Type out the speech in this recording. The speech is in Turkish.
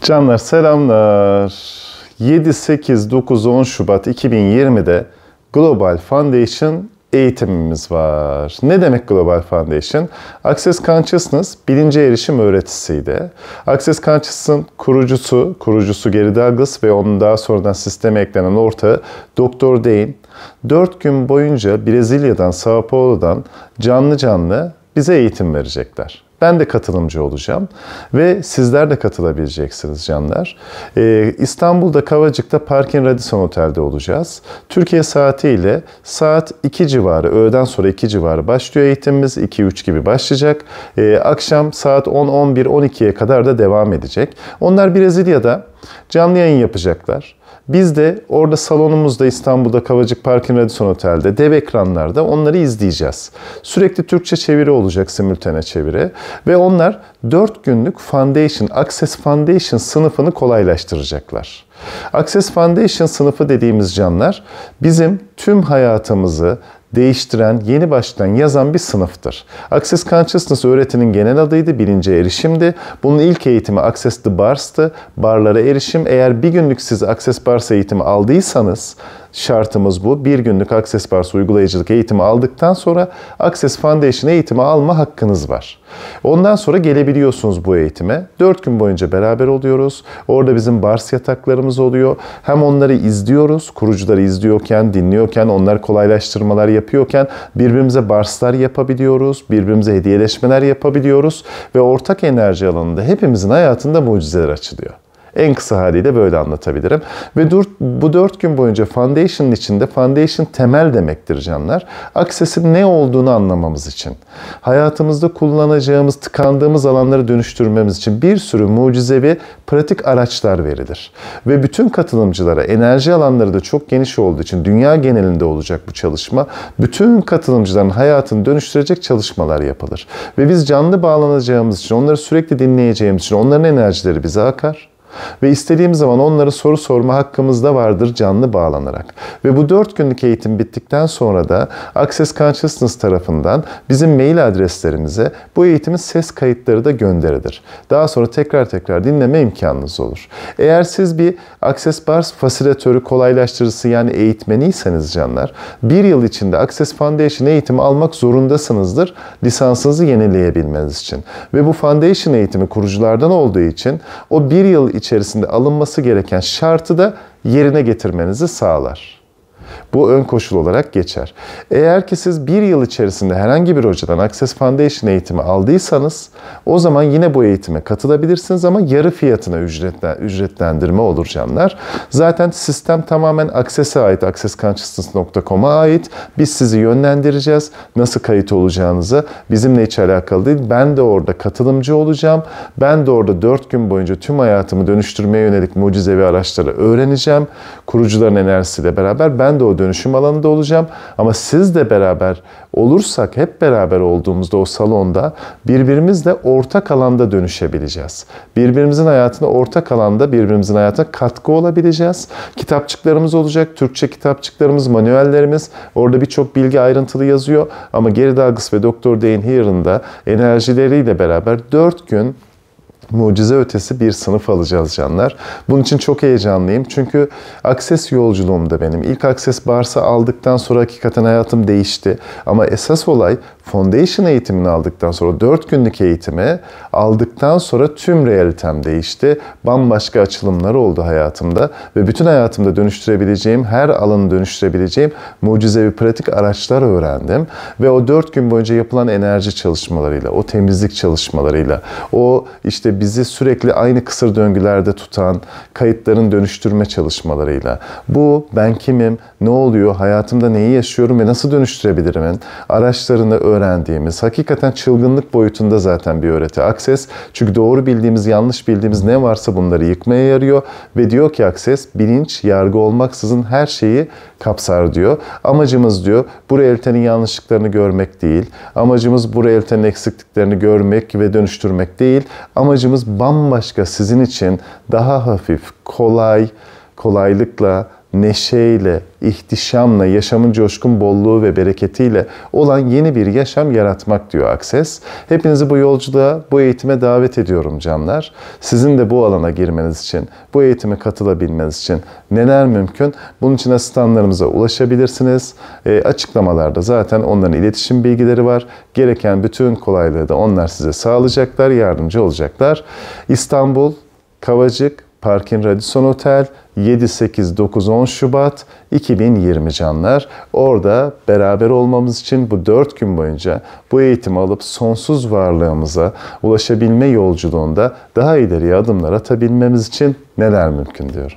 Canlar selamlar. 7, 8, 9, 10 Şubat 2020'de Global Foundation eğitimimiz var. Ne demek Global Foundation? Access Consciousness bilince erişim öğretisiydi. Access Consciousness'ın kurucusu, kurucusu Gary Douglas ve onun daha sonradan sisteme eklenen ortağı Dr. Dane 4 gün boyunca Brezilya'dan, Sao Paulo'dan canlı canlı bize eğitim verecekler. Ben de katılımcı olacağım ve sizler de katılabileceksiniz canlar. Ee, İstanbul'da Kavacık'ta Parkin Radisson Otel'de olacağız. Türkiye saatiyle saat 2 civarı, öğleden sonra 2 civarı başlıyor eğitimimiz. 2-3 gibi başlayacak. Ee, akşam saat 10, 11, 12'ye kadar da devam edecek. Onlar Brezilya'da Canlı yayın yapacaklar. Biz de orada salonumuzda İstanbul'da Kavacık Park'ın Radisson Otel'de dev ekranlarda onları izleyeceğiz. Sürekli Türkçe çeviri olacak simültene çeviri ve onlar 4 günlük Foundation, Access Foundation sınıfını kolaylaştıracaklar. Access Foundation sınıfı dediğimiz canlar bizim tüm hayatımızı değiştiren, yeni baştan yazan bir sınıftır. Access Consciousness öğretinin genel adıydı, bilince erişimdi. Bunun ilk eğitimi Access the Bars'tı, barlara erişim. Eğer bir günlük siz Access Bars eğitimi aldıysanız şartımız bu. Bir günlük Access Bars uygulayıcılık eğitimi aldıktan sonra Access Foundation eğitimi alma hakkınız var. Ondan sonra gelebiliyorsunuz bu eğitime. Dört gün boyunca beraber oluyoruz. Orada bizim bars yataklarımız oluyor. Hem onları izliyoruz. Kurucuları izliyorken, dinliyorken, onlar kolaylaştırmalar yapıyorken birbirimize barslar yapabiliyoruz. Birbirimize hediyeleşmeler yapabiliyoruz. Ve ortak enerji alanında hepimizin hayatında mucizeler açılıyor. En kısa haliyle böyle anlatabilirim. Ve dur, bu dört gün boyunca Foundation'ın içinde Foundation temel demektir canlar. Akses'in ne olduğunu anlamamız için. Hayatımızda kullanacağımız, tıkandığımız alanları dönüştürmemiz için bir sürü mucizevi pratik araçlar verilir. Ve bütün katılımcılara enerji alanları da çok geniş olduğu için dünya genelinde olacak bu çalışma. Bütün katılımcıların hayatını dönüştürecek çalışmalar yapılır. Ve biz canlı bağlanacağımız için, onları sürekli dinleyeceğimiz için onların enerjileri bize akar. Ve istediğim zaman onlara soru sorma hakkımız da vardır canlı bağlanarak. Ve bu 4 günlük eğitim bittikten sonra da Access Consciousness tarafından bizim mail adreslerimize bu eğitimin ses kayıtları da gönderilir. Daha sonra tekrar tekrar dinleme imkanınız olur. Eğer siz bir Access Bars fasilitatörü kolaylaştırıcısı yani eğitmeniyseniz canlar, bir yıl içinde Access Foundation eğitimi almak zorundasınızdır lisansınızı yenileyebilmeniz için. Ve bu Foundation eğitimi kuruculardan olduğu için o bir yıl içinde içerisinde alınması gereken şartı da yerine getirmenizi sağlar. Bu ön koşul olarak geçer. Eğer ki siz bir yıl içerisinde herhangi bir hocadan Access Foundation eğitimi aldıysanız o zaman yine bu eğitime katılabilirsiniz ama yarı fiyatına ücretlen, ücretlendirme olur canlar. Zaten sistem tamamen Access'e ait, accessconsciousness.com'a ait. Biz sizi yönlendireceğiz. Nasıl kayıt olacağınızı bizimle hiç alakalı değil. Ben de orada katılımcı olacağım. Ben de orada 4 gün boyunca tüm hayatımı dönüştürmeye yönelik mucizevi araçları öğreneceğim. Kurucuların enerjisiyle beraber ben de o dönüştürmeye dönüşüm alanında olacağım. Ama siz de beraber olursak, hep beraber olduğumuzda o salonda birbirimizle ortak alanda dönüşebileceğiz. Birbirimizin hayatına ortak alanda birbirimizin hayatına katkı olabileceğiz. Kitapçıklarımız olacak, Türkçe kitapçıklarımız, manuellerimiz. Orada birçok bilgi ayrıntılı yazıyor. Ama Geri Douglas ve Doktor Dane Heron'da enerjileriyle beraber 4 gün mucize ötesi bir sınıf alacağız canlar. Bunun için çok heyecanlıyım. Çünkü akses yolculuğumda benim. ilk akses barsa aldıktan sonra hakikaten hayatım değişti. Ama esas olay foundation eğitimini aldıktan sonra 4 günlük eğitimi aldıktan sonra tüm realitem değişti. Bambaşka açılımlar oldu hayatımda ve bütün hayatımda dönüştürebileceğim, her alanı dönüştürebileceğim mucizevi pratik araçlar öğrendim. Ve o 4 gün boyunca yapılan enerji çalışmalarıyla, o temizlik çalışmalarıyla, o işte bizi sürekli aynı kısır döngülerde tutan kayıtların dönüştürme çalışmalarıyla. Bu ben kimim, ne oluyor, hayatımda neyi yaşıyorum ve nasıl dönüştürebilirimin araçlarını öğrendiğimiz, hakikaten çılgınlık boyutunda zaten bir öğreti. Akses çünkü doğru bildiğimiz, yanlış bildiğimiz ne varsa bunları yıkmaya yarıyor ve diyor ki Akses bilinç, yargı olmaksızın her şeyi kapsar diyor. Amacımız diyor bu realitenin yanlışlıklarını görmek değil. Amacımız bu realitenin eksikliklerini görmek ve dönüştürmek değil. Amacımız amacımız bambaşka sizin için daha hafif, kolay, kolaylıkla neşeyle, ihtişamla, yaşamın coşkun bolluğu ve bereketiyle olan yeni bir yaşam yaratmak diyor Akses. Hepinizi bu yolculuğa, bu eğitime davet ediyorum canlar. Sizin de bu alana girmeniz için, bu eğitime katılabilmeniz için neler mümkün? Bunun için asistanlarımıza ulaşabilirsiniz. E, açıklamalarda zaten onların iletişim bilgileri var. Gereken bütün kolaylığı da onlar size sağlayacaklar, yardımcı olacaklar. İstanbul, Kavacık, Parkin Radisson Otel 7, 8, 9, 10 Şubat 2020 canlar. Orada beraber olmamız için bu 4 gün boyunca bu eğitimi alıp sonsuz varlığımıza ulaşabilme yolculuğunda daha ileriye adımlar atabilmemiz için neler mümkün diyorum.